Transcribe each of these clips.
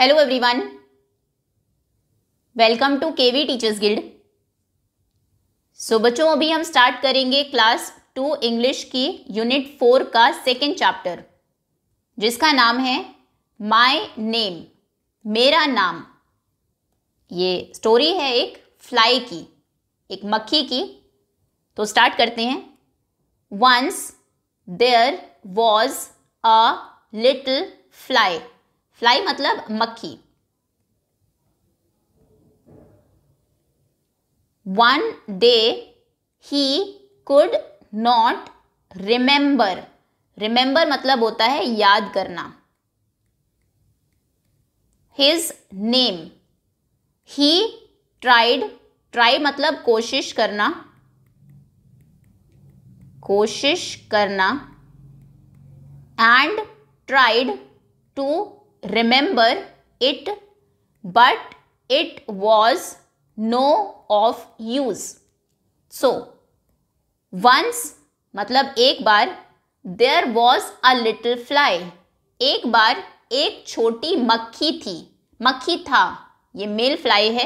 Hello everyone welcome to KV teachers guild so बच्चों अभी हम स्टार्ट करेंगे क्लास टू इंग्लिश की यूनिट फोर का सेकेंड चैप्टर जिसका नाम है माय नेम मेरा नाम ये स्टोरी है एक फ्लाई की एक मक्खी की तो स्टार्ट करते हैं once there was a little fly fly मतलब मक्खी one day he could not remember remember मतलब होता है याद करना his name he tried try मतलब कोशिश करना कोशिश करना and tried to remember it but it was no of use. So once मतलब एक बार there was a little fly एक बार एक छोटी मक्खी थी मक्खी था ये मेल फ्लाई है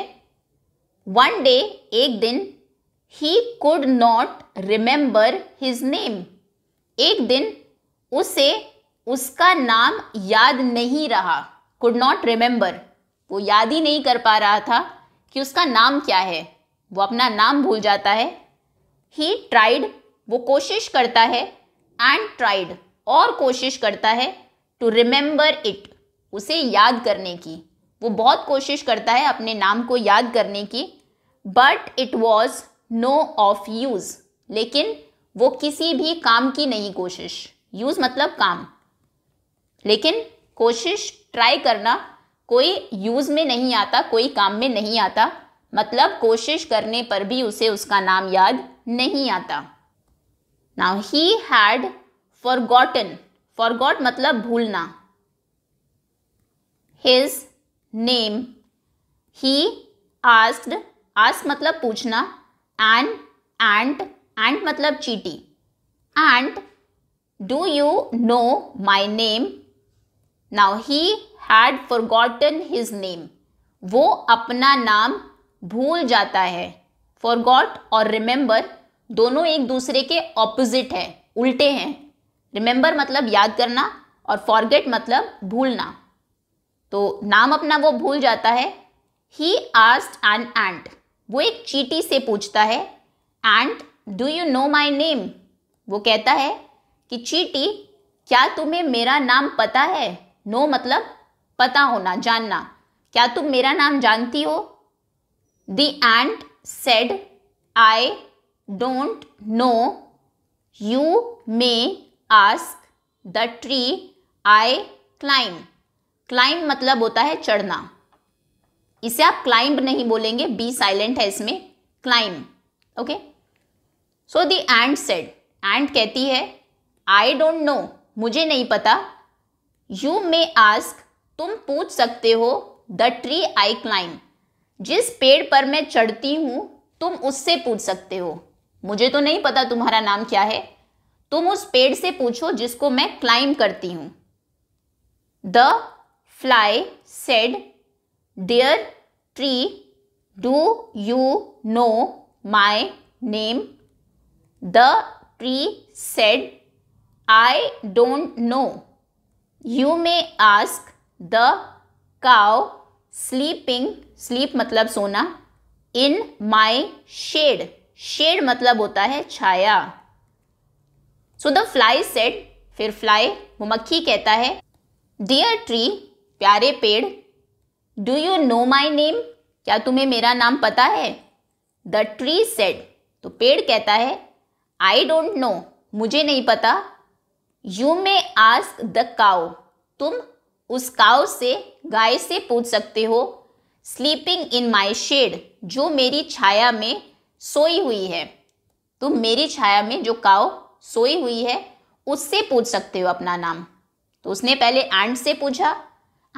वन डे एक दिन he could not remember his name एक दिन उसे उसका नाम याद नहीं रहा कुड नॉट रिमेंबर वो याद ही नहीं कर पा रहा था कि उसका नाम क्या है वो अपना नाम भूल जाता है ही ट्राइड वो कोशिश करता है एंड ट्राइड और कोशिश करता है टू रिमेंबर इट उसे याद करने की वो बहुत कोशिश करता है अपने नाम को याद करने की but it was no of use लेकिन वो किसी भी काम की नहीं कोशिश यूज़ मतलब काम लेकिन कोशिश ट्राई करना कोई यूज़ में नहीं आता कोई काम में नहीं आता मतलब कोशिश करने पर भी उसे उसका नाम याद नहीं आता now he had forgotten forgot मतलब भूलना his name he asked ask मतलब पूछना एंड एंट एंट मतलब चीटी and do you know my name now he had forgotten his name वो अपना नाम भूल जाता है फॉरगॉट और रिमेंबर दोनों एक दूसरे के ऑपोजिट है उल्टे हैं रिमेंबर मतलब याद करना और फॉरगेट मतलब भूलना तो नाम अपना वो भूल जाता है ही आस्ट एन एंट वो एक चीटी से पूछता है ant do you know my name वो कहता है कि चीटी क्या तुम्हें मेरा नाम पता है नो मतलब पता होना जानना क्या तुम मेरा नाम जानती हो the ant said I don't know you may ask the tree I climb climb मतलब होता है चढ़ना इसे आप क्लाइंब नहीं बोलेंगे बी साइलेंट है इसमें climb okay so the ant said ant कहती है आई डोंट नो मुझे नहीं पता यू मे आस्क तुम पूछ सकते हो द ट्री आई क्लाइम जिस पेड़ पर मैं चढ़ती हूँ तुम उससे पूछ सकते हो मुझे तो नहीं पता तुम्हारा नाम क्या है तुम उस पेड़ से पूछो जिसको मैं क्लाइम करती हूँ the fly said dear tree do you know my name the tree said I don't know you may ask the cow sleeping sleep मतलब सोना इन माई शेड शेड मतलब होता है छाया सो द फ्लाई सेड फिर fly मक्खी कहता है डियर ट्री प्यारे पेड़ do you know my name क्या तुम्हें मेरा नाम पता है द ट्री सेड तो पेड़ कहता है आई डोंट नो मुझे नहीं पता you may ask the cow तुम उस काउ से गाय से पूछ सकते हो स्लीपिंग इन माई शेड जो मेरी छाया में सोई हुई है तुम मेरी छाया में जो काउ सोई हुई है उससे पूछ सकते हो अपना नाम तो उसने पहले आंट से पूछा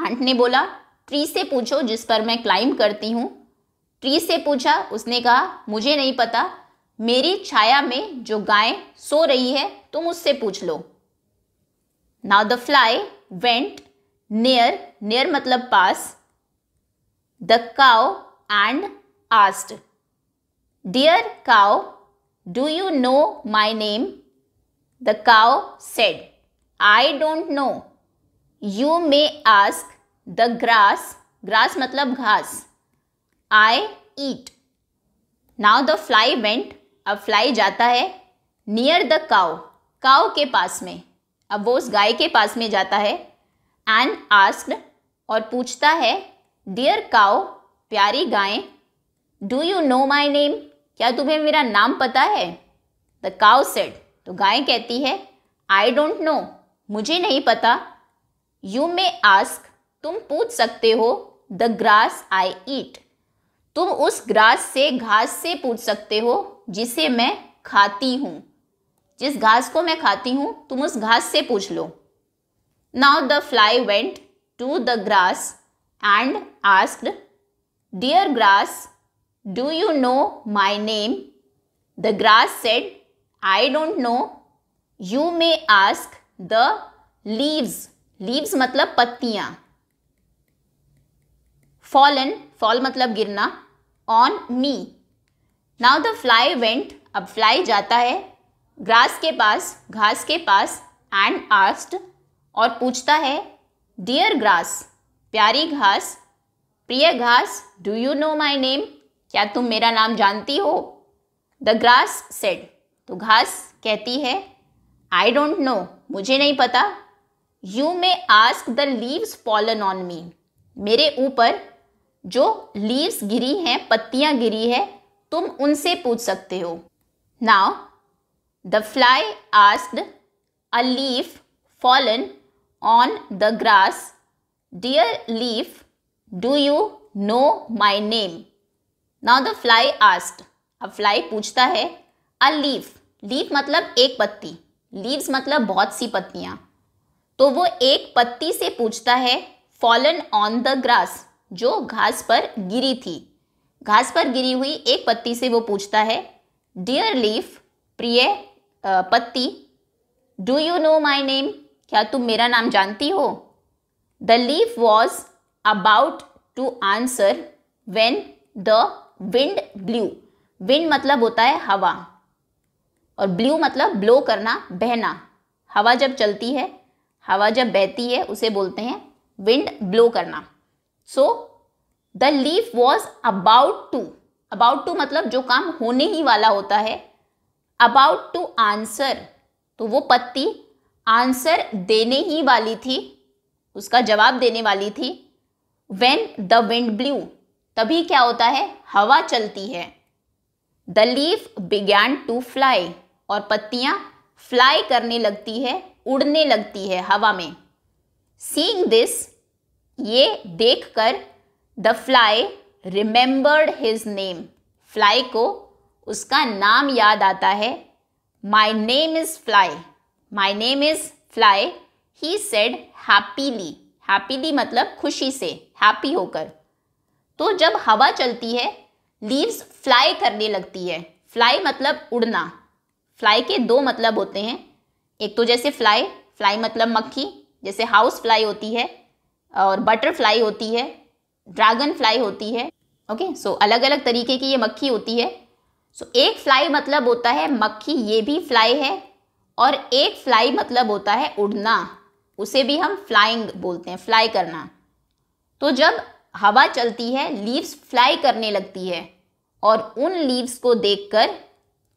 आंट ने बोला ट्री से पूछो जिस पर मैं क्लाइंब करती हूँ ट्री से पूछा उसने कहा मुझे नहीं पता मेरी छाया में जो गाय सो रही है तुम उससे पूछ लो now the fly went near near मतलब पास the cow and asked dear cow do you know my name the cow said I don't know you may ask the grass grass मतलब घास I eat now the fly went अब fly जाता है near the cow cow के पास में अब वो उस गाय के पास में जाता है एंड आस्क्ड और पूछता है डियर काओ प्यारी गाय do you know my name क्या तुम्हें मेरा नाम पता है द काओ सेड तो गाय कहती है आई डोंट नो मुझे नहीं पता यू मे आस्क तुम पूछ सकते हो द ग्रास आई ईट तुम उस ग्रास से घास से पूछ सकते हो जिसे मैं खाती हूँ जिस घास को मैं खाती हूँ तुम उस घास से पूछ लो now the fly went to the grass and asked dear grass do you know my name the grass said I don't know you may ask the leaves leaves मतलब पत्तियाँ एन फॉल मतलब गिरना on me now the fly went अब fly जाता है grass के पास घास के पास एंड आस्ट और पूछता है डियर ग्रास प्यारी घास प्रिय घास do you know my name क्या तुम मेरा नाम जानती हो द ग्रास सेड तो घास कहती है आई डोंट नो मुझे नहीं पता you may ask the leaves fallen on me मेरे ऊपर जो लीव्स गिरी हैं पत्तियां गिरी है तुम उनसे पूछ सकते हो now The fly asked a leaf fallen on the grass. Dear leaf, do you know my name? Now the fly asked. अब फ्लाई पूछता है अ लीफ लीफ मतलब एक पत्ती लीव्स मतलब बहुत सी पत्तियां तो वो एक पत्ती से पूछता है फॉलन ऑन द ग्रास जो घास पर गिरी थी घास पर गिरी हुई एक पत्ती से वो पूछता है डियर लीफ प्रिय पत्ती do you know my name क्या तुम मेरा नाम जानती हो the leaf was about to answer when the wind blew wind मतलब होता है हवा और ब्ल्यू मतलब ब्लो करना बहना हवा जब चलती है हवा जब बहती है उसे बोलते हैं विंड ब्लो करना so the leaf was about to about to मतलब जो काम होने ही वाला होता है अबाउट टू आंसर तो वो पत्ती आंसर देने ही वाली थी उसका जवाब देने वाली थी वेन द विंड ब्लू तभी क्या होता है हवा चलती है the leaf began to fly और पत्तियां फ्लाई करने लगती है उड़ने लगती है हवा में सींग दिस ये देखकर the fly remembered his name fly को उसका नाम याद आता है my name is fly my name is fly he said happily happily मतलब खुशी से हैप्पी होकर तो जब हवा चलती है लीव्स फ्लाई करने लगती है फ्लाई मतलब उड़ना फ्लाई के दो मतलब होते हैं एक तो जैसे फ्लाई फ्लाई मतलब मक्खी जैसे हाउस फ्लाई होती है और बटरफ्लाई होती है ड्रैगन फ्लाई होती है ओके सो अलग अलग तरीके की ये मक्खी होती है सो एक फ्लाई मतलब होता है मक्खी ये भी फ्लाई है और एक फ्लाई मतलब होता है उड़ना उसे भी हम फ्लाइंग बोलते हैं फ्लाई करना तो जब हवा चलती है लीव्स फ्लाई करने लगती है और उन लीव्स को देखकर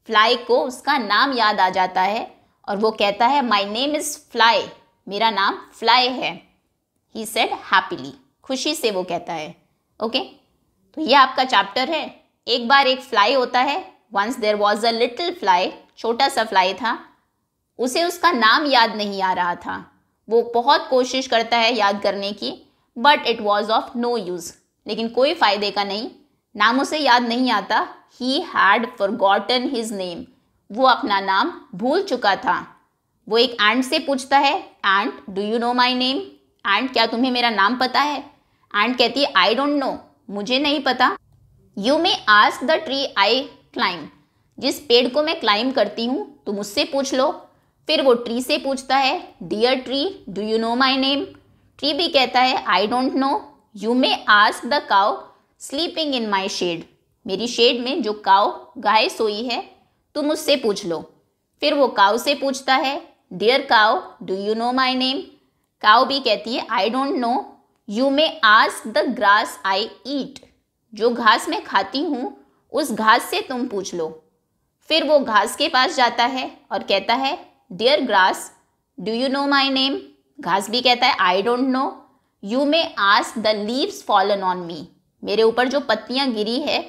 फ्लाई को उसका नाम याद आ जाता है और वो कहता है माई नेम इज़ फ्लाई मेरा नाम फ्लाई है ही सेड हैप्पीली खुशी से वो कहता है ओके okay? तो ये आपका चैप्टर है एक बार एक फ्लाई होता है once there was a little fly छोटा सा फ्लाई था उसे उसका नाम याद नहीं आ रहा था वो बहुत कोशिश करता है याद करने की but it was of no use लेकिन कोई फ़ायदे का नहीं नाम उसे याद नहीं आता ही had forgotten his name वो अपना नाम भूल चुका था वो एक एंड से पूछता है and do you know my name and क्या तुम्हें मेरा नाम पता है एंड कहती है आई डोंट नो मुझे नहीं पता you may ask the tree I climb जिस पेड़ को मैं क्लाइम करती हूँ तुम तो उससे पूछ लो फिर वो ट्री से पूछता है dear tree do you know my name tree भी कहता है I don't know you may ask the cow sleeping in my shade मेरी शेड में जो काओ गाय सोई है तुम तो उससे पूछ लो फिर वो काओ से पूछता है dear cow do you know my name cow भी कहती है I don't know you may ask the grass I eat जो घास मैं खाती हूँ उस घास से तुम पूछ लो फिर वो घास के पास जाता है और कहता है dear grass do you know my name घास भी कहता है I don't know you may ask the leaves fallen on me मेरे ऊपर जो पत्तियाँ गिरी है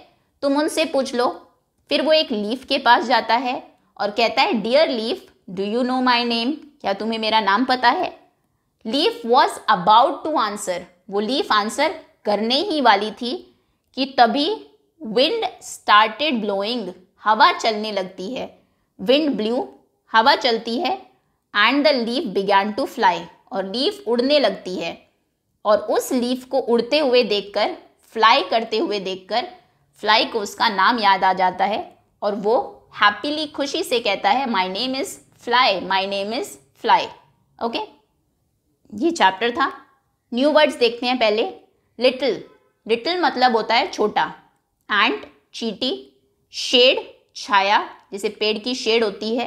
तुम उनसे पूछ लो फिर वो एक लीफ के पास जाता है और कहता है dear leaf do you know my name क्या तुम्हें मेरा नाम पता है leaf was about to answer वो लीफ आंसर करने ही वाली थी कि तभी विंड स्टार्टेड ब्लोइंग हवा चलने लगती है विंड ब्लू हवा चलती है and the leaf began to fly और लीफ उड़ने लगती है और उस लीफ को उड़ते हुए देखकर फ्लाई करते हुए देखकर फ्लाई को उसका नाम याद आ जाता है और वो हैप्पीली खुशी से कहता है my name is fly my name is fly okay ये चैप्टर था न्यू वर्ड्स देखते हैं पहले लिटिल लिटिल मतलब होता है छोटा एंट चीटी शेड छाया जैसे पेड़ की शेड होती है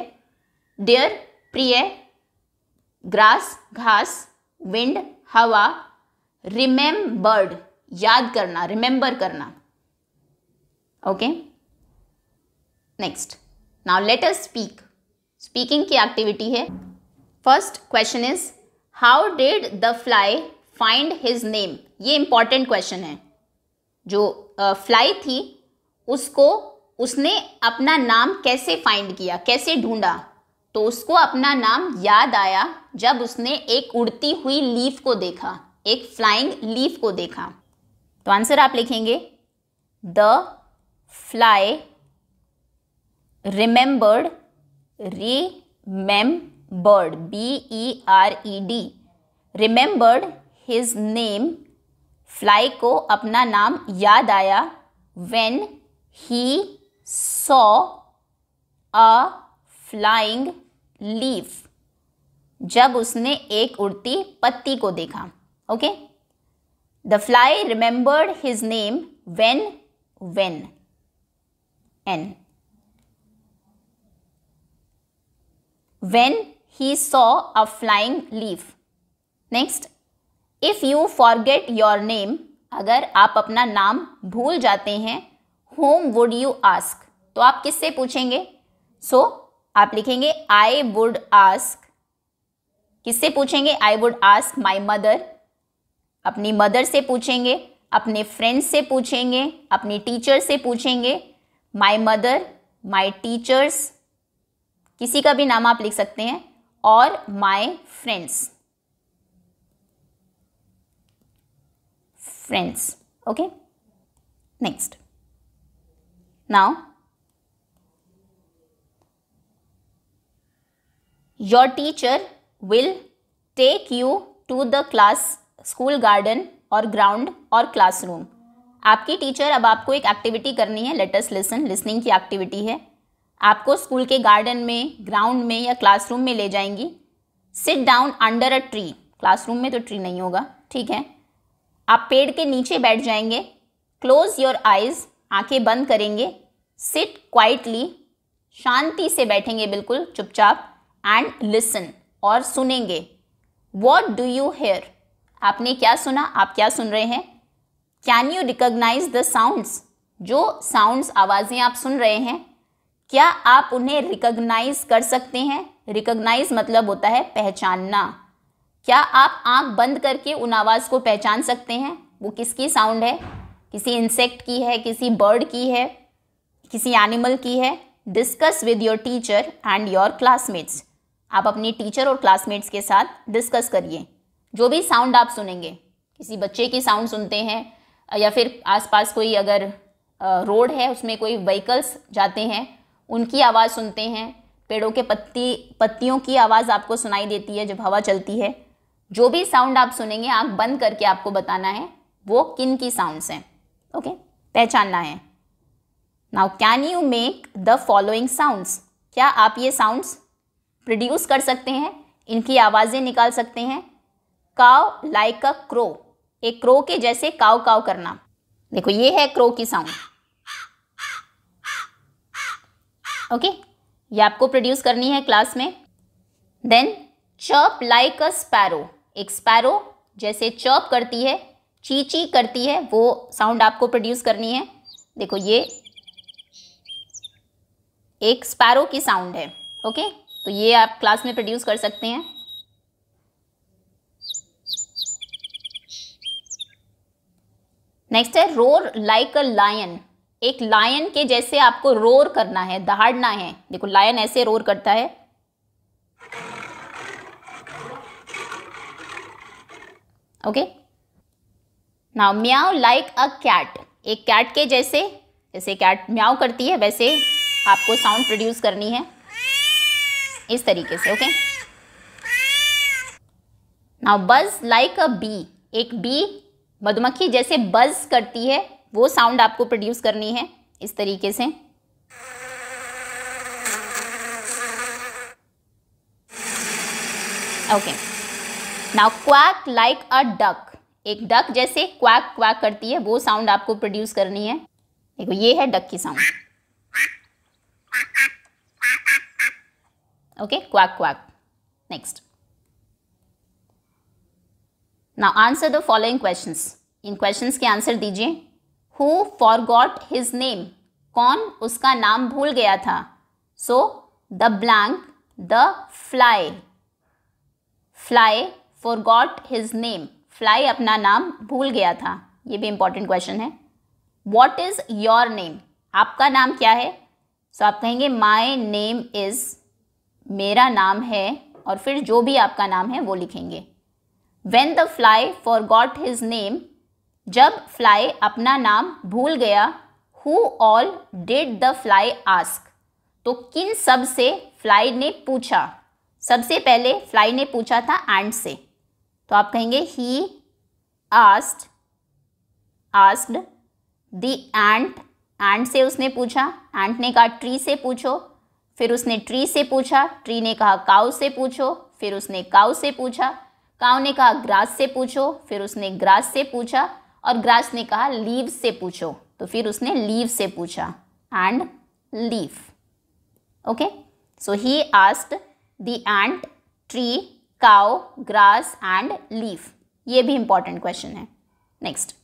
डियर प्रिय ग्रास घास विंड हवा रिमेम्बर्ड याद करना रिमेंबर करना okay next now let us speak speaking की एक्टिविटी है first question is how did the fly find his name ये इंपॉर्टेंट क्वेश्चन है जो फ्लाई थी उसको उसने अपना नाम कैसे फाइंड किया कैसे ढूंढा तो उसको अपना नाम याद आया जब उसने एक उड़ती हुई लीफ को देखा एक फ्लाइंग लीफ को देखा तो आंसर आप लिखेंगे द फ्लाई मेम remembered B E R E D remembered his name fly को अपना नाम याद आया when he saw a flying leaf जब उसने एक उड़ती पत्ती को देखा okay the fly remembered his name when when an when he saw a flying leaf next if you forget your name अगर आप अपना नाम भूल जाते हैं होम वुड यू आस्क तो आप किससे पूछेंगे सो so, आप लिखेंगे आई वुड आस्क किससे पूछेंगे I would ask my mother अपनी मदर से पूछेंगे अपने फ्रेंड्स से पूछेंगे अपने टीचर से पूछेंगे माई मदर माई टीचर्स किसी का भी नाम आप लिख सकते हैं और my friends friends. Okay. Next. Now, your teacher will take you to the class, school garden और ग्राउंड और classroom आपकी टीचर अब आपको एक एक्टिविटी करनी है लेटस लिसन लिसनिंग की एक्टिविटी है आपको स्कूल के गार्डन में ग्राउंड में या क्लासरूम में ले जाएंगी sit down under a tree classroom में तो ट्री नहीं होगा ठीक है आप पेड़ के नीचे बैठ जाएंगे क्लोज योर आइज आंखें बंद करेंगे सिट क्वाइटली शांति से बैठेंगे बिल्कुल चुपचाप एंड लिसन और सुनेंगे वॉट डू यू हेयर आपने क्या सुना आप क्या सुन रहे हैं can you recognise the sounds जो साउंड्स आवाज़ें आप सुन रहे हैं क्या आप उन्हें रिकोगनाइज कर सकते हैं रिकोगनाइज मतलब होता है पहचानना क्या आप आंख बंद करके उन आवाज़ को पहचान सकते हैं वो किसकी साउंड है किसी इंसेक्ट की है किसी बर्ड की है किसी एनिमल की है discuss with your teacher and your classmates आप अपने टीचर और क्लासमेट्स के साथ डिस्कस करिए जो भी साउंड आप सुनेंगे किसी बच्चे की साउंड सुनते हैं या फिर आसपास कोई अगर रोड है उसमें कोई व्हीकल्स जाते हैं उनकी आवाज़ सुनते हैं पेड़ों के पत्ती पत्तियों की आवाज़ आपको सुनाई देती है जब हवा चलती है जो भी साउंड आप सुनेंगे आंख बंद करके आपको बताना है वो किन की साउंड्स हैं ओके पहचानना है now can you make the following sounds क्या आप ये साउंड्स प्रोड्यूस कर सकते हैं इनकी आवाज़ें निकाल सकते हैं काव लाइक अ क्रो एक क्रो के जैसे काव काव करना देखो ये है क्रो की साउंड ओके okay? ये आपको प्रोड्यूस करनी है क्लास में then chirp like a sparrow एक स्पैरो जैसे चर्प करती है चीची करती है वो साउंड आपको प्रोड्यूस करनी है देखो ये एक स्पैरो की साउंड है ओके तो ये आप क्लास में प्रोड्यूस कर सकते हैं नेक्स्ट है रोर लाइक अ लायन एक लायन के जैसे आपको रोर करना है दहाड़ना है देखो लायन ऐसे रोर करता है okay now meow like a cat एक कैट के जैसे जैसे कैट म्याओ करती है वैसे आपको साउंड प्रोड्यूस करनी है इस तरीके से okay now buzz like a bee एक बी मधुमक्खी जैसे बज करती है वो साउंड आपको प्रोड्यूस करनी है इस तरीके से okay okay. Now quack like a duck एक डक जैसे क्वाक क्वाक करती है वो साउंड आपको प्रोड्यूस करनी है देखो ये है डक की sound okay quack quack next now answer the following questions in questions के आंसर दीजिए who forgot his name कौन उसका नाम भूल गया था so the blank the fly fly forgot his name fly अपना नाम भूल गया था ये भी इंपॉर्टेंट क्वेश्चन है वॉट इज़ योर नेम आपका नाम क्या है सो so, आप कहेंगे माई नेम इज़ मेरा नाम है और फिर जो भी आपका नाम है वो लिखेंगे when the fly forgot his name जब फ्लाई अपना नाम भूल गया who all did the fly ask तो किन सब से फ्लाई ने पूछा सबसे पहले फ्लाई ने पूछा था एंड से तो आप कहेंगे ही आस्ट आस्ड दी एंट एंट से उसने पूछा एंट ने कहा ट्री से पूछो फिर उसने ट्री से पूछा ट्री ने कहा काउ से पूछो फिर उसने काउ से पूछा काउ ने कहा ग्रास से पूछो फिर उसने ग्रास से पूछा और ग्रास ने कहा लीव से पूछो तो फिर उसने लीव से पूछा and leaf okay so he asked the ant tree cow grass and leaf ये भी इंपॉर्टेंट क्वेश्चन है next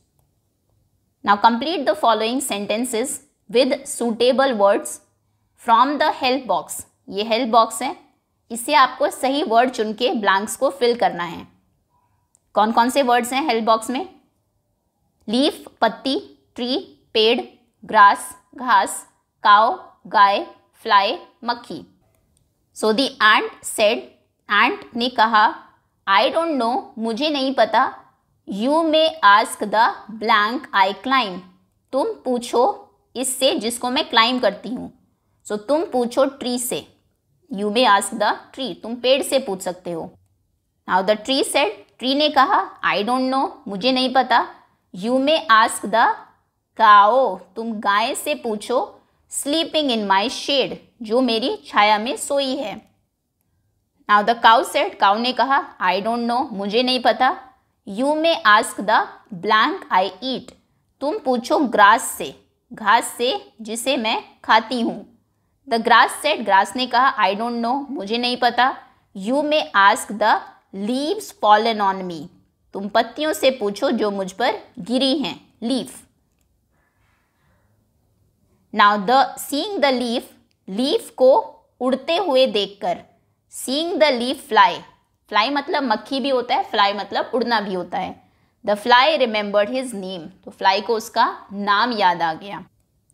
now complete the following sentences with suitable words from the help box ये हेल्प बॉक्स है इससे आपको सही वर्ड चुन के ब्लैंक्स को फिल करना है कौन कौन से वर्ड्स हैं हेल्प बॉक्स में लीफ पत्ती ट्री पेड़ ग्रास घास काओ गाय फ्लाई मक्खी सो दी एंड सेड एंट ने कहा आई डोंट नो मुझे नहीं पता you may ask the blank I climb तुम पूछो इससे जिसको मैं क्लाइम करती हूँ सो so, तुम पूछो ट्री से you may ask the tree तुम पेड़ से पूछ सकते हो now the tree said tree ने कहा आई डोंट नो मुझे नहीं पता you may ask the cow तुम गाय से पूछो स्लीपिंग इन माई शेड जो मेरी छाया में सोई है now the cow said cow ने कहा आई डोंट नो मुझे नहीं पता you may ask the blank I eat तुम पूछो ग्रास से घास से जिसे मैं खाती हूँ द ग्रास सेट ग्रास ने कहा आई डोंट नो मुझे नहीं पता you may ask the leaves fallen on me तुम पत्तियों से पूछो जो मुझ पर गिरी हैं leaf now the seeing the leaf leaf को उड़ते हुए देखकर seeing the leaf fly fly मतलब मक्खी भी होता है फ्लाई मतलब उड़ना भी होता है the fly remembered his name तो फ्लाई को उसका नाम याद आ गया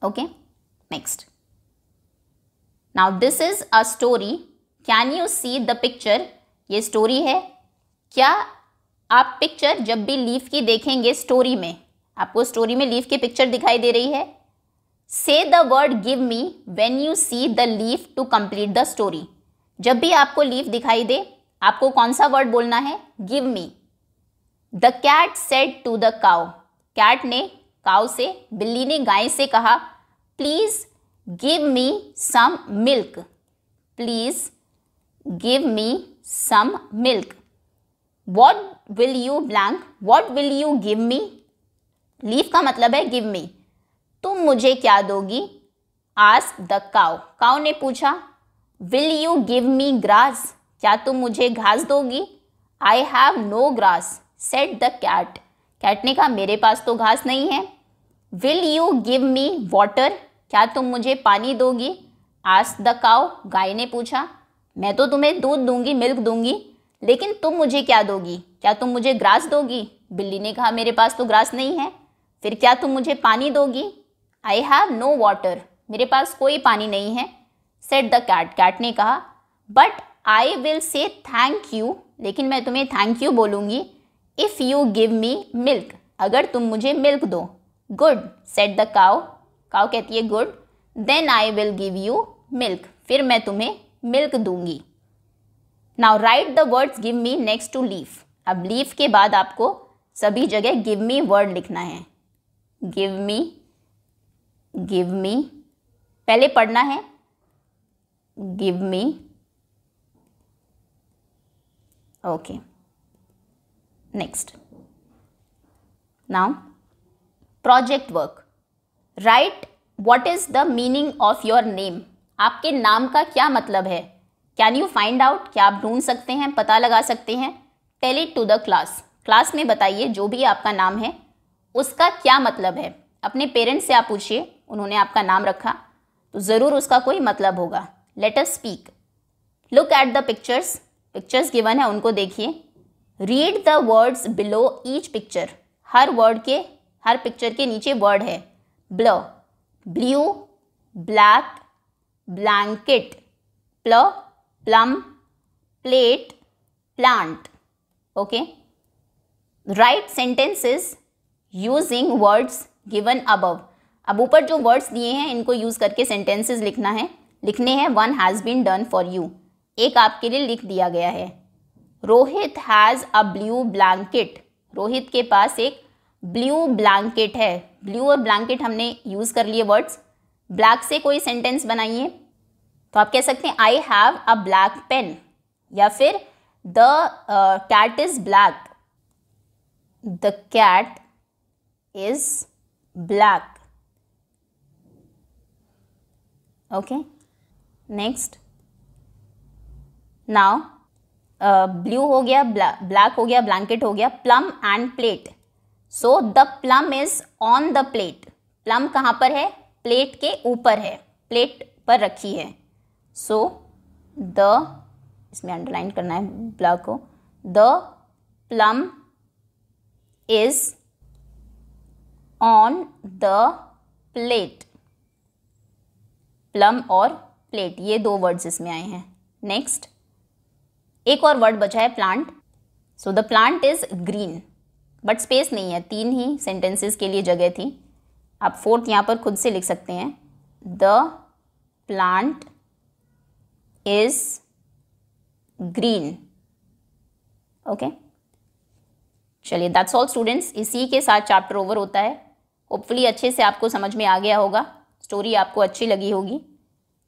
okay next now this is a story can you see the picture ये स्टोरी है क्या आप पिक्चर जब भी लीफ की देखेंगे स्टोरी में आपको स्टोरी में लीफ की पिक्चर दिखाई दे रही है say the word give me when you see the leaf to complete the story जब भी आपको लीफ दिखाई दे आपको कौन सा वर्ड बोलना है give me the cat said to the cow cat ने काउ से बिल्ली ने गाय से कहा please give me some milk please give me some milk what will you blank what will you give me leaf का मतलब है गिव मी तुम मुझे क्या दोगी आस द काउ काउ ने पूछा will you give me grass क्या तुम मुझे घास दोगी I have no grass said the cat cat ने कहा मेरे पास तो घास नहीं है will you give me water क्या तुम मुझे पानी दोगी आस द काओ गाय ने पूछा मैं तो तुम्हें दूध दूंगी मिल्क दूंगी लेकिन तुम मुझे क्या दोगी क्या तुम मुझे ग्रास दोगी बिल्ली ने कहा मेरे पास तो ग्रास नहीं है फिर क्या तुम मुझे पानी दोगी आई हैव नो वाटर मेरे पास कोई पानी नहीं है सेट द कैट कैट ने कहा but I will say thank you लेकिन मैं तुम्हें थैंक यू बोलूँगी if you give me milk अगर तुम मुझे मिल्क दो good said the cow cow कहती है good then I will give you milk फिर मैं तुम्हें मिल्क दूंगी now write the words give me next to leaf अब लीफ के बाद आपको सभी जगह गिव मी वर्ड लिखना है गिव मी गिव मी पहले पढ़ना है give me okay next now project work write what is the meaning of your name आपके नाम का क्या मतलब है कैन यू फाइंड आउट क्या आप ढूंढ सकते हैं पता लगा सकते हैं tell it to the class class में बताइए जो भी आपका नाम है उसका क्या मतलब है अपने पेरेंट्स से आप पूछिए उन्होंने आपका नाम रखा तो ज़रूर उसका कोई मतलब होगा let us speak look at the pictures pictures given है उनको देखिए read the words below each picture हर वर्ड के हर पिक्चर के नीचे वर्ड है ब्ल ब्लू ब्लैक ब्लैंकेट प्ल plum plate plant okay write sentences using words given above अब ऊपर जो वर्ड्स दिए हैं इनको यूज़ करके सेंटेंसेस लिखना है लिखने हैं one has been done for you एक आपके लिए लिख दिया गया है Rohit has a blue blanket Rohit के पास एक ब्लू ब्लैंकेट है ब्लू और ब्लैंकेट हमने यूज़ कर लिए वर्ड्स ब्लैक से कोई सेंटेंस बनाइए तो आप कह सकते हैं I have a black pen या फिर the cat is black the cat is black okay next now blue हो गया ब्लैक हो गया ब्लैंकेट हो गया plum and plate so the plum is on the plate plum कहाँ पर है प्लेट के ऊपर है प्लेट पर रखी है सो so, द इसमें अंडरलाइन करना है ब्लैक को the plum is on the plate plum और प्लेट ये दो वर्ड्स इसमें आए हैं नेक्स्ट एक और वर्ड बचा है plant so the plant is green but space नहीं है तीन ही सेंटेंसेस के लिए जगह थी आप फोर्थ यहाँ पर खुद से लिख सकते हैं the plant is green okay चलिए दैट्स ऑल स्टूडेंट्स इसी के साथ चैप्टर ओवर होता है होपफुली अच्छे से आपको समझ में आ गया होगा स्टोरी आपको अच्छी लगी होगी